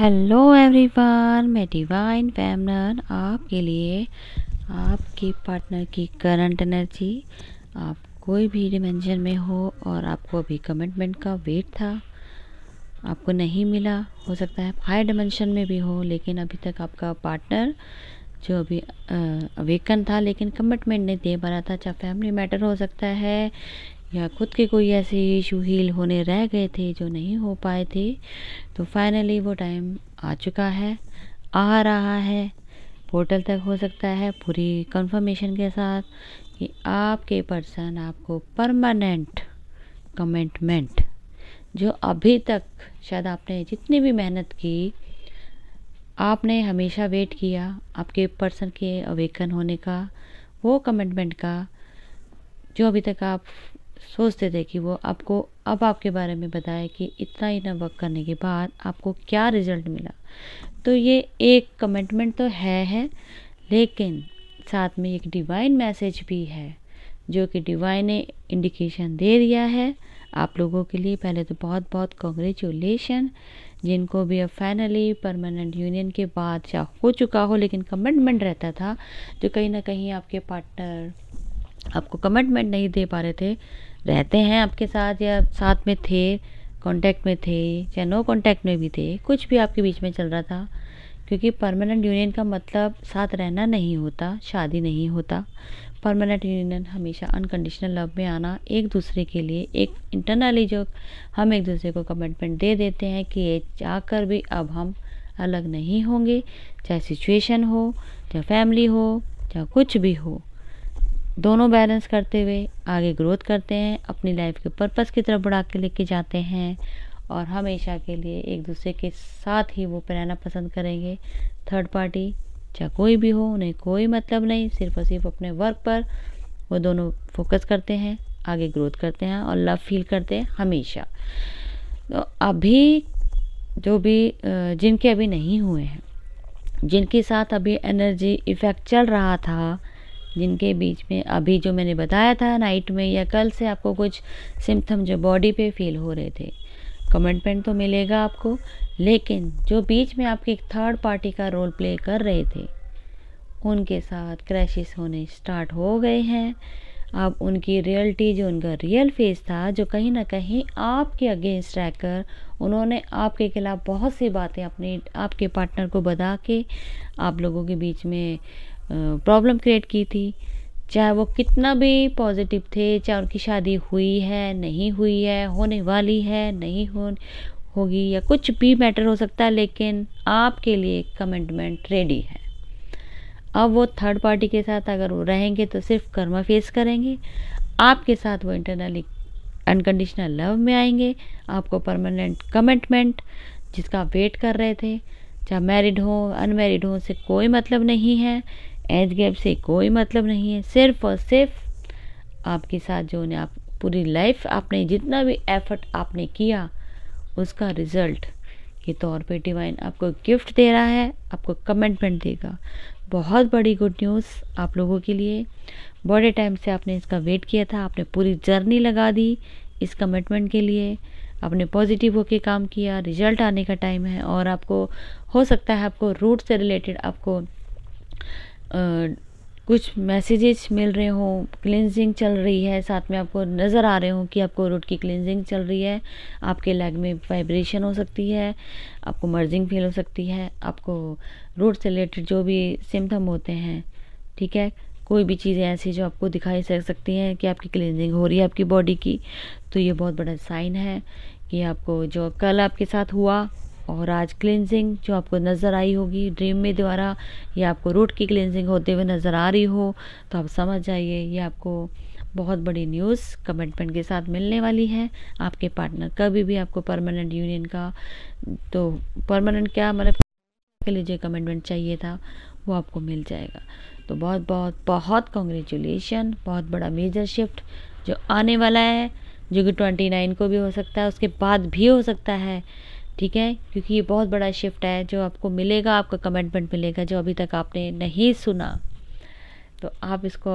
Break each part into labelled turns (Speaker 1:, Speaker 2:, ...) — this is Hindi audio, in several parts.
Speaker 1: हेलो एवरीवन मैं डिवाइन फैमनर आपके लिए आपके पार्टनर की करंट एनर्जी आप कोई भी डिमेंशन में हो और आपको अभी कमिटमेंट का वेट था आपको नहीं मिला हो सकता है हाई डिमेंशन में भी हो लेकिन अभी तक आपका पार्टनर जो अभी अवेकन था लेकिन कमिटमेंट नहीं दे पा रहा था चाहे फैमिली मैटर हो सकता है या खुद के कोई ऐसे इशू हील होने रह गए थे जो नहीं हो पाए थे तो फाइनली वो टाइम आ चुका है आ रहा है पोर्टल तक हो सकता है पूरी कंफर्मेशन के साथ कि आपके पर्सन आपको परमानेंट कमेंटमेंट जो अभी तक शायद आपने जितनी भी मेहनत की आपने हमेशा वेट किया आपके पर्सन के अवेकन होने का वो कमेंटमेंट का जो अभी तक आप सोचते थे कि वो आपको अब आपके बारे में बताए कि इतना इतना वर्क करने के बाद आपको क्या रिजल्ट मिला तो ये एक कमिटमेंट तो है है लेकिन साथ में एक डिवाइन मैसेज भी है जो कि डिवाइन ने इंडिकेशन दे दिया है आप लोगों के लिए पहले तो बहुत बहुत कॉन्ग्रेचुलेशन जिनको भी अब फाइनली परमानेंट यूनियन के बाद चाह हो चुका हो लेकिन कमिटमेंट रहता था जो कहीं ना कहीं आपके पार्टनर आपको कमिटमेंट नहीं दे पा रहे थे रहते हैं आपके साथ या साथ में थे कांटेक्ट में थे या नो कांटेक्ट में भी थे कुछ भी आपके बीच में चल रहा था क्योंकि परमानेंट यूनियन का मतलब साथ रहना नहीं होता शादी नहीं होता परमानेंट यूनियन हमेशा अनकंडीशनल लव में आना एक दूसरे के लिए एक इंटरनली जो हम एक दूसरे को कमिटमेंट दे देते हैं कि ये जाकर भी अब हम अलग नहीं होंगे चाहे सिचुएशन हो चाहे फैमिली हो चाहे कुछ भी हो दोनों बैलेंस करते हुए आगे ग्रोथ करते हैं अपनी लाइफ के पर्पस की तरफ बढ़ा के लेके जाते हैं और हमेशा के लिए एक दूसरे के साथ ही वो रहना पसंद करेंगे थर्ड पार्टी चाहे कोई भी हो उन्हें कोई मतलब नहीं सिर्फ और सिर्फ अपने वर्क पर वो दोनों फोकस करते हैं आगे ग्रोथ करते हैं और लव फील करते हैं हमेशा तो अभी जो भी जिनके अभी नहीं हुए हैं जिनके साथ अभी एनर्जी इफेक्ट चल रहा था जिनके बीच में अभी जो मैंने बताया था नाइट में या कल से आपको कुछ सिम्थम जो बॉडी पे फील हो रहे थे कमिटमेंट तो मिलेगा आपको लेकिन जो बीच में आपके एक थर्ड पार्टी का रोल प्ले कर रहे थे उनके साथ क्रैशिस होने स्टार्ट हो गए हैं अब उनकी रियलिटी जो उनका रियल फेस था जो कहीं ना कहीं आपके अगेंस्ट रहकर उन्होंने आपके खिलाफ बहुत सी बातें अपने आपके पार्टनर को बता के आप लोगों के बीच में प्रॉब्लम क्रिएट की थी चाहे वो कितना भी पॉजिटिव थे चाहे उनकी शादी हुई है नहीं हुई है होने वाली है नहीं हो होगी या कुछ भी मैटर हो सकता है लेकिन आपके लिए कमिटमेंट रेडी है अब वो थर्ड पार्टी के साथ अगर वो रहेंगे तो सिर्फ कर्मा फेस करेंगे आपके साथ वो इंटरनली अनकंडीशनल लव में आएंगे आपको परमानेंट कमिटमेंट जिसका वेट कर रहे थे चाहे मैरिड हो अनमेरिड हो उसे कोई मतलब नहीं है एज गैप से कोई मतलब नहीं है सिर्फ और सिर्फ आपके साथ जो ने आप पूरी लाइफ आपने जितना भी एफर्ट आपने किया उसका रिजल्ट के तौर पे डिवाइन आपको गिफ्ट दे रहा है आपको कमेंटमेंट देगा बहुत बड़ी गुड न्यूज़ आप लोगों के लिए बड़े टाइम से आपने इसका वेट किया था आपने पूरी जर्नी लगा दी इस कमिटमेंट के लिए आपने पॉजिटिव होके काम किया रिजल्ट आने का टाइम है और आपको हो सकता है आपको रूट से रिलेटेड आपको कुछ मैसेजेस मिल रहे हों क्लिनजिंग चल रही है साथ में आपको नज़र आ रहे हों कि आपको रूट की क्लिनजिंग चल रही है आपके लेग में वाइब्रेशन हो सकती है आपको मर्जिंग फील हो सकती है आपको रूट से रिलेटेड जो भी सिम्टम होते हैं ठीक है कोई भी चीज़ें ऐसी जो आपको दिखाई सक सकती हैं कि आपकी क्लिनजिंग हो रही है आपकी बॉडी की तो ये बहुत बड़ा साइन है कि आपको जो कल आपके साथ हुआ और आज क्लिनजिंग जो आपको नज़र आई होगी ड्रीम में द्वारा या आपको रूट की क्लिनजिंग होते हुए नज़र आ रही हो तो आप समझ जाइए ये आपको बहुत बड़ी न्यूज़ कमिटमेंट के साथ मिलने वाली है आपके पार्टनर कभी भी आपको परमानेंट यूनियन का तो परमानेंट क्या मतलब के लिए जो कमिटमेंट चाहिए था वो आपको मिल जाएगा तो बहुत बहुत बहुत कॉन्ग्रेचुलेशन बहुत बड़ा मेजर शिफ्ट जो आने वाला है जो कि ट्वेंटी नाइन को भी हो सकता है उसके बाद भी हो सकता है ठीक है क्योंकि ये बहुत बड़ा शिफ्ट है जो आपको मिलेगा आपका कमेंटमेंट मिलेगा जो अभी तक आपने नहीं सुना तो आप इसको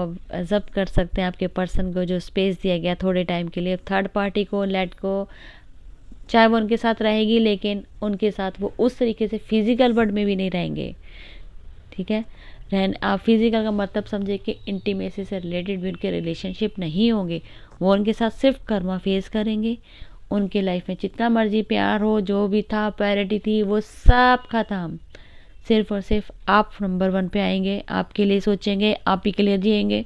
Speaker 1: जब्त कर सकते हैं आपके पर्सन को जो स्पेस दिया गया थोड़े टाइम के लिए थर्ड पार्टी को लेट को चाहे वो उनके साथ रहेगी लेकिन उनके साथ वो उस तरीके से फिज़िकल वर्ड में भी नहीं रहेंगे ठीक है रहन आप फिज़िकल का मतलब समझे कि इंटीमेसी से रिलेटेड भी उनके रिलेशनशिप नहीं होंगे वो उनके साथ सिर्फ कर्मा फेस करेंगे उनके लाइफ में जितना मर्जी प्यार हो जो भी था पैरिटी थी वो सब खत्म सिर्फ और सिर्फ आप नंबर वन पे आएंगे आपके लिए सोचेंगे आप ही के लिए जिएंगे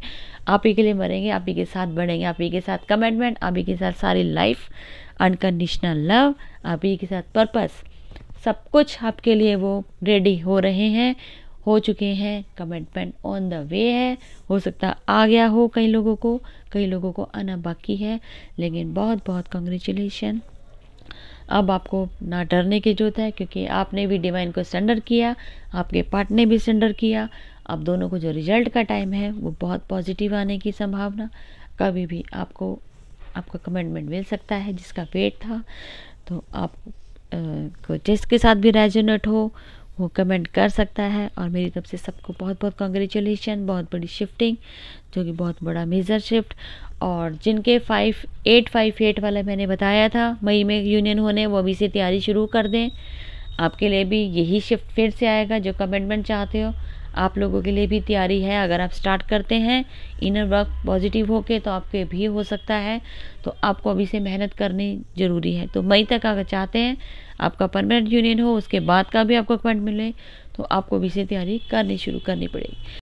Speaker 1: आप ही के लिए मरेंगे आप ही के साथ बढ़ेंगे आप ही के साथ कमिटमेंट आप ही के साथ सारी लाइफ अनकंडीशनल लव आप ही के साथ पर्पस सब कुछ आपके लिए वो रेडी हो रहे हैं हो चुके हैं कमिटमेंट ऑन द वे है हो सकता आ गया हो कई लोगों को कई लोगों को आना बाकी है लेकिन बहुत बहुत कंग्रेचुलेशन अब आपको ना डरने की जरूरत है क्योंकि आपने भी डिवाइन को सेंडर किया आपके पार्ट ने भी सेंडर किया अब दोनों को जो रिजल्ट का टाइम है वो बहुत पॉजिटिव आने की संभावना कभी भी आपको आपका कमिटमेंट मिल सकता है जिसका वेट था तो आप को जिसके साथ भी रेजोनेट हो वो कमेंट कर सकता है और मेरी तरफ से सबको बहुत बहुत कॉन्ग्रेचुलेशन बहुत बड़ी शिफ्टिंग जो कि बहुत बड़ा मेजर शिफ्ट और जिनके फाइव एट फाइव एट वाला मैंने बताया था मई में यूनियन होने वो अभी से तैयारी शुरू कर दें आपके लिए भी यही शिफ्ट फिर से आएगा जो कमेंटमेंट चाहते हो आप लोगों के लिए भी तैयारी है अगर आप स्टार्ट करते हैं इनर वर्क पॉजिटिव होके तो आपके भी हो सकता है तो आपको अभी से मेहनत करनी ज़रूरी है तो मई तक अगर चाहते हैं आपका परमानेंट यूनियन हो उसके बाद का भी आपको अपॉइंट मिले तो आपको अभी से तैयारी करनी शुरू करनी पड़ेगी